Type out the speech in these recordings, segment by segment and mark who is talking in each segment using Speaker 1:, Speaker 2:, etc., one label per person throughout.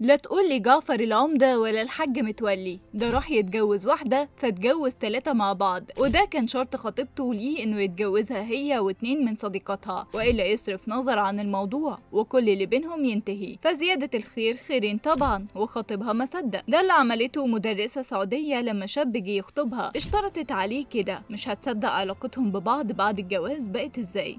Speaker 1: لا تقولي جعفر العمدة ولا الحاج متولي ده راح يتجوز واحدة فاتجوز تلاتة مع بعض وده كان شرط خطيبته ليه انه يتجوزها هي واتنين من صديقاتها والا يصرف نظر عن الموضوع وكل اللي بينهم ينتهي فزيادة الخير خيرين طبعا وخطيبها ما صدق ده اللي عملته مدرسة سعودية لما شاب جه يخطبها اشترطت عليه كده مش هتصدق علاقتهم ببعض بعد الجواز بقت ازاي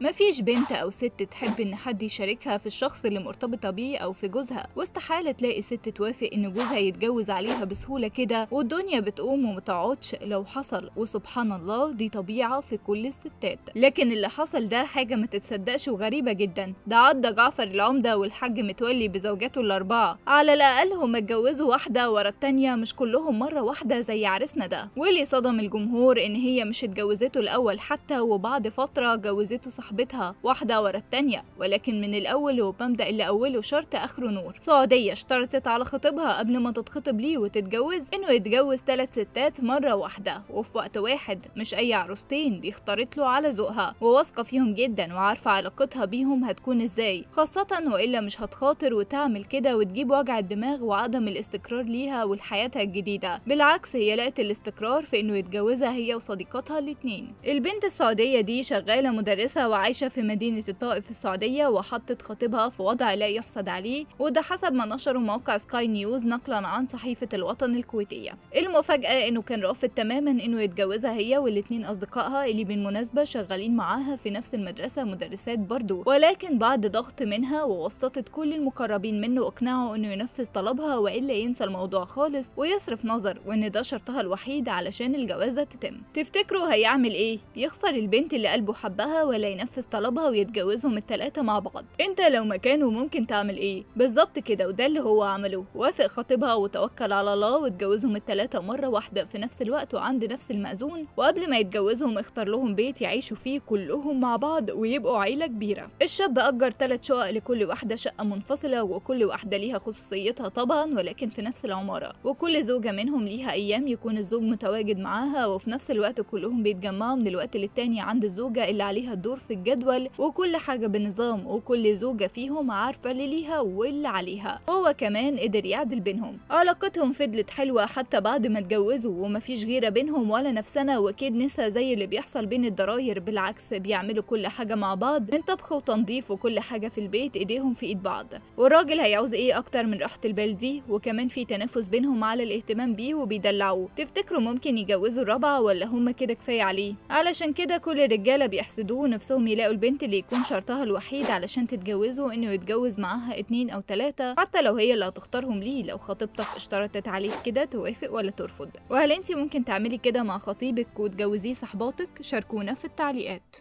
Speaker 1: ما فيش بنت أو ست تحب إن حد يشاركها في الشخص اللي مرتبطة بيه أو في جوزها واستحالة تلاقي ست توافق إن جوزها يتجوز عليها بسهولة كده والدنيا بتقوم ومتقعدش لو حصل وسبحان الله دي طبيعة في كل الستات لكن اللي حصل ده حاجة ما تتصدقش وغريبة جدا ده عدى جعفر العمدة والحاج متولي بزوجاته الأربعة على الأقل هم اتجوزوا واحدة ورا التانية مش كلهم مرة واحدة زي عريسنا ده واللي صدم الجمهور إن هي مش اتجوزته الأول حتى وبعد فترة جوزته صاحبتها واحدة ورا التانية ولكن من الأول وبمبدأ اللي أوله شرط آخره نور سعودية اشترطت على خطيبها قبل ما تتخطب ليه وتتجوز إنه يتجوز ثلاث ستات مرة واحدة وفي وقت واحد مش أي عروستين دي اختارت له على ذوقها وواثقة فيهم جدا وعارفة علاقتها بيهم هتكون إزاي خاصة وإلا مش هتخاطر وتعمل كده وتجيب وجع الدماغ وعدم الاستقرار ليها ولحياتها الجديدة بالعكس هي لقت الاستقرار في إنه يتجوزها هي وصديقاتها الاتنين البنت السعودية دي شغالة مدرسة وعايشة في مدينة الطائف في السعودية وحطت خطيبها في وضع لا يحسد عليه وده حسب ما نشره موقع سكاي نيوز نقلا عن صحيفة الوطن الكويتية المفاجأة انه كان رافض تماما انه يتجوزها هي والاتنين اصدقائها اللي بالمناسبة شغالين معاها في نفس المدرسة مدرسات برضه ولكن بعد ضغط منها ووسطت كل المقربين منه اقنعه انه ينفذ طلبها والا ينسى الموضوع خالص ويصرف نظر وان ده شرطها الوحيد علشان الجوازة تتم تفتكروا هيعمل ايه؟ يخسر البنت اللي قلبه حبها ولا ينفذ ينفذ طلبها ويتجوزهم الثلاثه مع بعض انت لو مكانه ممكن تعمل ايه بالظبط كده وده اللي هو عمله وافق خطيبها وتوكل على الله واتجوزهم الثلاثه مرة واحدة في نفس الوقت وعند نفس المأذون وقبل ما يتجوزهم اختار لهم بيت يعيشوا فيه كلهم مع بعض ويبقوا عيلة كبيرة الشاب أجر ثلاث شقق لكل واحدة شقة منفصلة وكل واحدة ليها خصوصيتها طبعا ولكن في نفس العمارة وكل زوجة منهم ليها أيام يكون الزوج متواجد معاها وفي نفس الوقت كلهم بيتجمعوا من الوقت للتاني عند الزوجة اللي عليها الدور في الجدول وكل حاجة بنظام وكل زوجة فيهم عارفة اللي ليها واللي عليها هو كمان قدر يعدل بينهم علاقتهم فضلت حلوة حتى بعد ما اتجوزوا ومفيش غيرة بينهم ولا نفسنا وأكيد نسا زي اللي بيحصل بين الضراير بالعكس بيعملوا كل حاجة مع بعض من طبخ وتنظيف وكل حاجة في البيت ايديهم في ايد بعض والراجل هيعوز ايه اكتر من راحة البال دي وكمان في تنافس بينهم على الاهتمام بيه وبيدلعوه تفتكروا ممكن يجوزوا الرابعة ولا هما كده كفاية عليه علشان كده كل الرجالة بيحسدوه نفسهم نفسهم يلاقوا البنت اللي يكون شرطها الوحيد علشان تتجوزه إنه يتجوز معاها اتنين أو تلاتة حتى لو هي اللي هتختارهم ليه لو خطيبتك اشترطت عليك كده توافق ولا ترفض وهل أنت ممكن تعملي كده مع خطيبك وتجوزيه صحباتك شاركونا في التعليقات